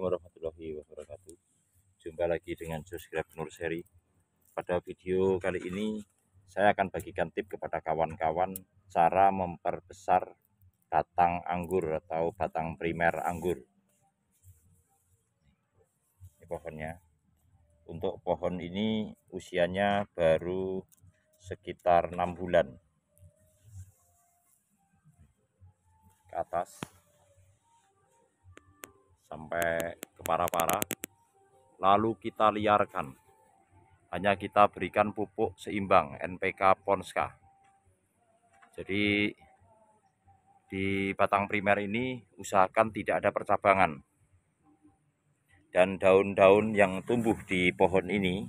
Assalamualaikum warahmatullahi wabarakatuh Jumpa lagi dengan subscribe Nur Seri Pada video kali ini Saya akan bagikan tip kepada kawan-kawan Cara memperbesar batang anggur Atau batang primer anggur Ini pohonnya Untuk pohon ini usianya baru sekitar 6 bulan Ke atas sampai ke para-para lalu kita liarkan hanya kita berikan pupuk seimbang NPK Ponska jadi di batang primer ini usahakan tidak ada percabangan dan daun-daun yang tumbuh di pohon ini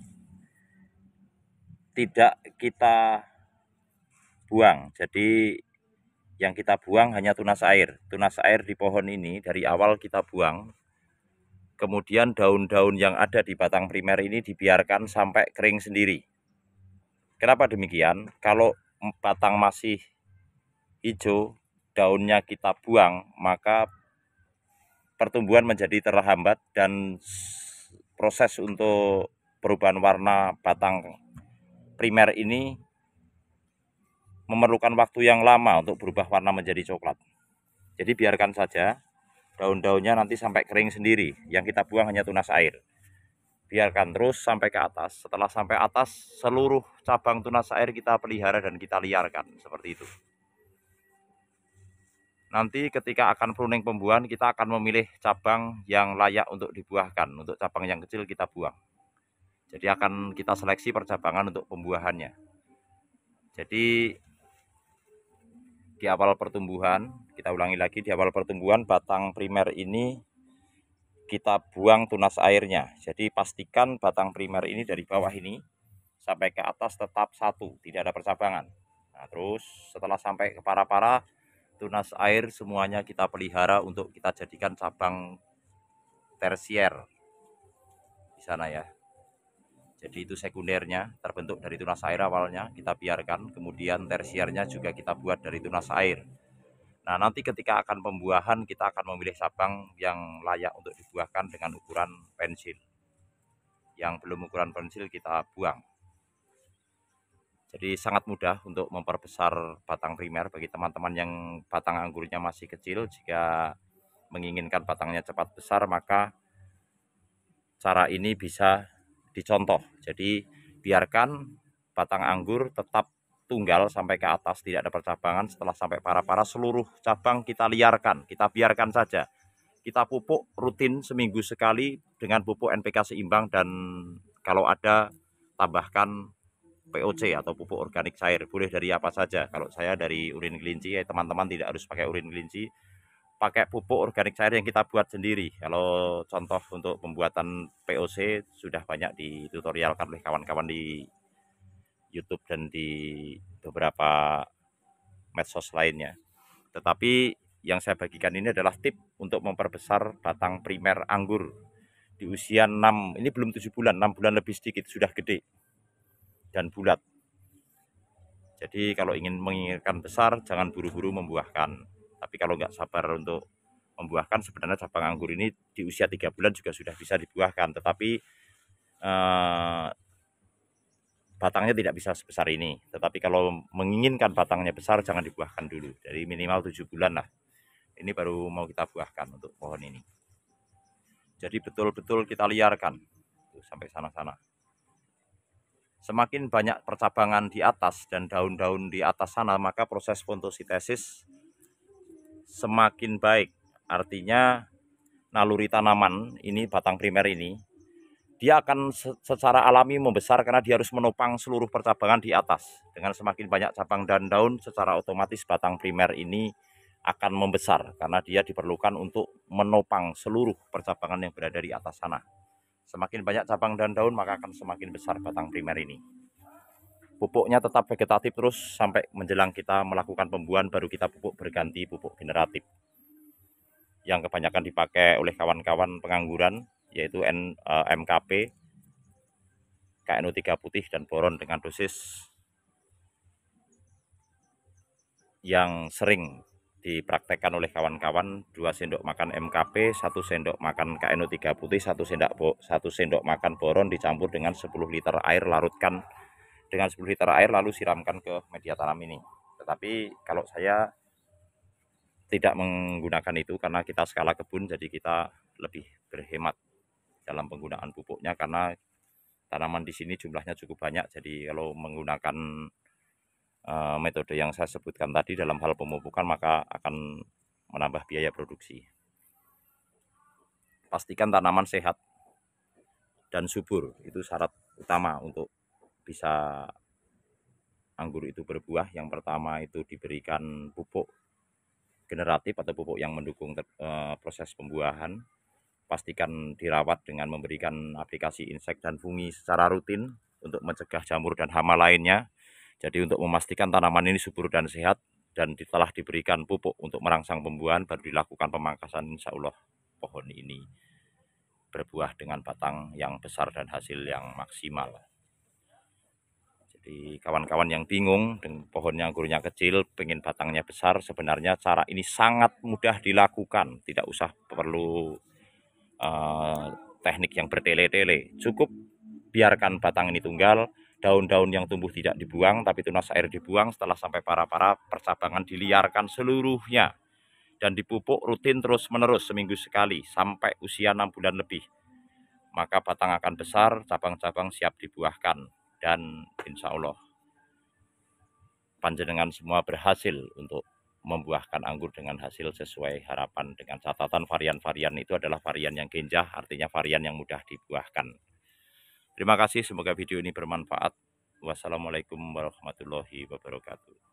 tidak kita buang jadi yang kita buang hanya tunas air tunas air di pohon ini dari awal kita buang Kemudian daun-daun yang ada di batang primer ini dibiarkan sampai kering sendiri. Kenapa demikian? Kalau batang masih hijau, daunnya kita buang, maka pertumbuhan menjadi terhambat dan proses untuk perubahan warna batang primer ini memerlukan waktu yang lama untuk berubah warna menjadi coklat. Jadi biarkan saja daun-daunnya nanti sampai kering sendiri yang kita buang hanya tunas air biarkan terus sampai ke atas setelah sampai atas seluruh cabang tunas air kita pelihara dan kita liarkan seperti itu nanti ketika akan pruning pembuahan kita akan memilih cabang yang layak untuk dibuahkan untuk cabang yang kecil kita buang jadi akan kita seleksi percabangan untuk pembuahannya jadi di awal pertumbuhan kita ulangi lagi di awal pertumbuhan batang primer ini kita buang tunas airnya jadi pastikan batang primer ini dari bawah ini sampai ke atas tetap satu tidak ada percabangan nah terus setelah sampai ke para-para tunas air semuanya kita pelihara untuk kita jadikan cabang tersier di sana ya jadi itu sekundernya terbentuk dari tunas air awalnya kita biarkan kemudian tersiernya juga kita buat dari tunas air Nah, nanti ketika akan pembuahan kita akan memilih cabang yang layak untuk dibuahkan dengan ukuran pensil. Yang belum ukuran pensil kita buang. Jadi sangat mudah untuk memperbesar batang primer bagi teman-teman yang batang anggurnya masih kecil jika menginginkan batangnya cepat besar maka cara ini bisa dicontoh. Jadi biarkan batang anggur tetap tunggal sampai ke atas tidak ada percabangan setelah sampai para-para seluruh cabang kita liarkan kita biarkan saja kita pupuk rutin seminggu sekali dengan pupuk NPK seimbang dan kalau ada tambahkan POC atau pupuk organik cair boleh dari apa saja kalau saya dari urin kelinci ya teman-teman tidak harus pakai urin kelinci pakai pupuk organik cair yang kita buat sendiri. Kalau contoh untuk pembuatan POC sudah banyak ditutorialkan oleh kawan-kawan di YouTube dan di beberapa medsos lainnya. Tetapi yang saya bagikan ini adalah tip untuk memperbesar batang primer anggur di usia 6, ini belum 7 bulan, 6 bulan lebih sedikit sudah gede dan bulat. Jadi kalau ingin menginginkan besar jangan buru-buru membuahkan. Tapi kalau nggak sabar untuk membuahkan sebenarnya cabang anggur ini di usia 3 bulan juga sudah bisa dibuahkan. Tetapi eh, batangnya tidak bisa sebesar ini. Tetapi kalau menginginkan batangnya besar jangan dibuahkan dulu. Jadi minimal 7 bulan lah. Ini baru mau kita buahkan untuk pohon ini. Jadi betul-betul kita liarkan sampai sana-sana. Semakin banyak percabangan di atas dan daun-daun di atas sana, maka proses fotosintesis semakin baik. Artinya naluri tanaman ini batang primer ini dia akan secara alami membesar karena dia harus menopang seluruh percabangan di atas. Dengan semakin banyak cabang dan daun, secara otomatis batang primer ini akan membesar karena dia diperlukan untuk menopang seluruh percabangan yang berada di atas sana. Semakin banyak cabang dan daun, maka akan semakin besar batang primer ini. Pupuknya tetap vegetatif terus sampai menjelang kita melakukan pembuahan baru kita pupuk berganti pupuk generatif. Yang kebanyakan dipakai oleh kawan-kawan pengangguran yaitu N, uh, eh, MKP, KNO3 putih dan boron dengan dosis yang sering dipraktekkan oleh kawan-kawan 2 sendok makan MKP, satu sendok makan KNO3 putih, satu sendok 1 sendok makan boron dicampur dengan 10 liter air larutkan dengan 10 liter air lalu siramkan ke media tanam ini. Tetapi kalau saya tidak menggunakan itu karena kita skala kebun jadi kita lebih berhemat dalam penggunaan pupuknya karena tanaman di sini jumlahnya cukup banyak jadi kalau menggunakan uh, metode yang saya sebutkan tadi dalam hal pemupukan maka akan menambah biaya produksi pastikan tanaman sehat dan subur itu syarat utama untuk bisa anggur itu berbuah yang pertama itu diberikan pupuk generatif atau pupuk yang mendukung eh, proses pembuahan pastikan dirawat dengan memberikan aplikasi insek dan fungi secara rutin untuk mencegah jamur dan hama lainnya. Jadi untuk memastikan tanaman ini subur dan sehat dan telah diberikan pupuk untuk merangsang pembuahan baru dilakukan pemangkasan insya Allah pohon ini berbuah dengan batang yang besar dan hasil yang maksimal. Jadi kawan-kawan yang bingung dengan pohon yang gurunya kecil pengen batangnya besar sebenarnya cara ini sangat mudah dilakukan tidak usah perlu Eh, teknik yang bertele-tele. Cukup biarkan batang ini tunggal, daun-daun yang tumbuh tidak dibuang, tapi tunas air dibuang setelah sampai para-para percabangan diliarkan seluruhnya. Dan dipupuk rutin terus-menerus seminggu sekali sampai usia 6 bulan lebih. Maka batang akan besar, cabang-cabang siap dibuahkan. Dan insya Allah panjenengan semua berhasil untuk membuahkan anggur dengan hasil sesuai harapan dengan catatan varian-varian itu adalah varian yang genjah artinya varian yang mudah dibuahkan terima kasih semoga video ini bermanfaat wassalamualaikum warahmatullahi wabarakatuh